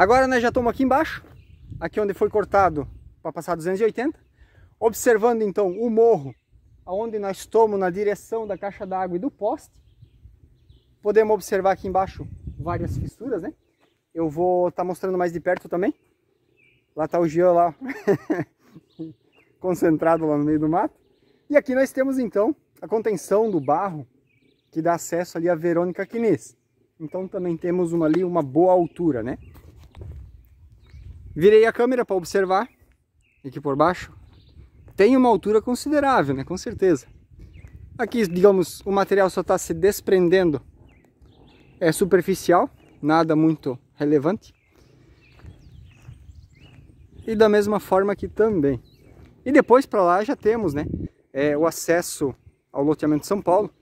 Agora nós né, já estamos aqui embaixo, aqui onde foi cortado para passar 280, observando então o morro, aonde nós estamos na direção da caixa d'água e do poste. Podemos observar aqui embaixo várias fissuras, né? Eu vou estar tá mostrando mais de perto também. Lá está o Jean lá, concentrado lá no meio do mato. E aqui nós temos então a contenção do barro que dá acesso ali à Verônica Quinês. Então também temos uma ali uma boa altura, né? Virei a câmera para observar, aqui por baixo. Tem uma altura considerável, né? Com certeza. Aqui, digamos, o material só está se desprendendo. É superficial, nada muito relevante. E da mesma forma aqui também. E depois para lá já temos né, é, o acesso ao loteamento São Paulo.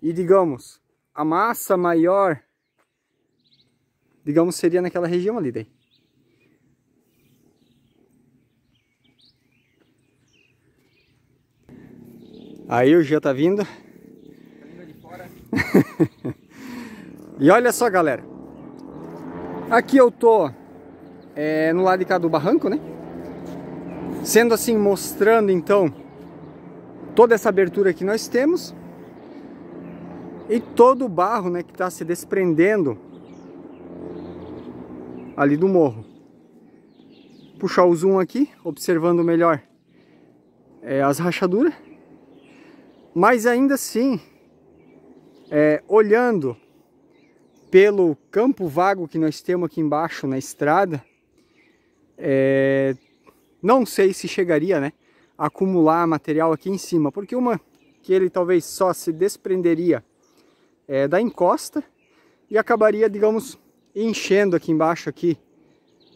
E digamos, a massa maior, digamos, seria naquela região ali daí. Aí o Gia tá vindo. e olha só, galera. Aqui eu tô é, no lado de cá do barranco, né? Sendo assim, mostrando então toda essa abertura que nós temos e todo o barro né, que está se desprendendo ali do morro. Puxar o zoom aqui, observando melhor é, as rachaduras. Mas ainda assim, é, olhando pelo campo vago que nós temos aqui embaixo na estrada, é, não sei se chegaria né, a acumular material aqui em cima, porque uma que ele talvez só se desprenderia é, da encosta e acabaria, digamos, enchendo aqui embaixo aqui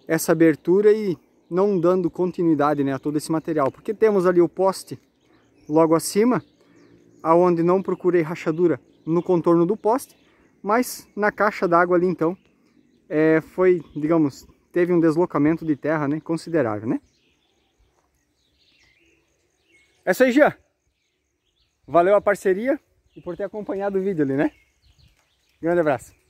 essa abertura e não dando continuidade né, a todo esse material, porque temos ali o poste logo acima, aonde não procurei rachadura no contorno do poste, mas na caixa d'água ali então é, foi, digamos, teve um deslocamento de terra né, considerável, né? É isso aí, Jean. Valeu a parceria e por ter acompanhado o vídeo ali, né? Grande abraço.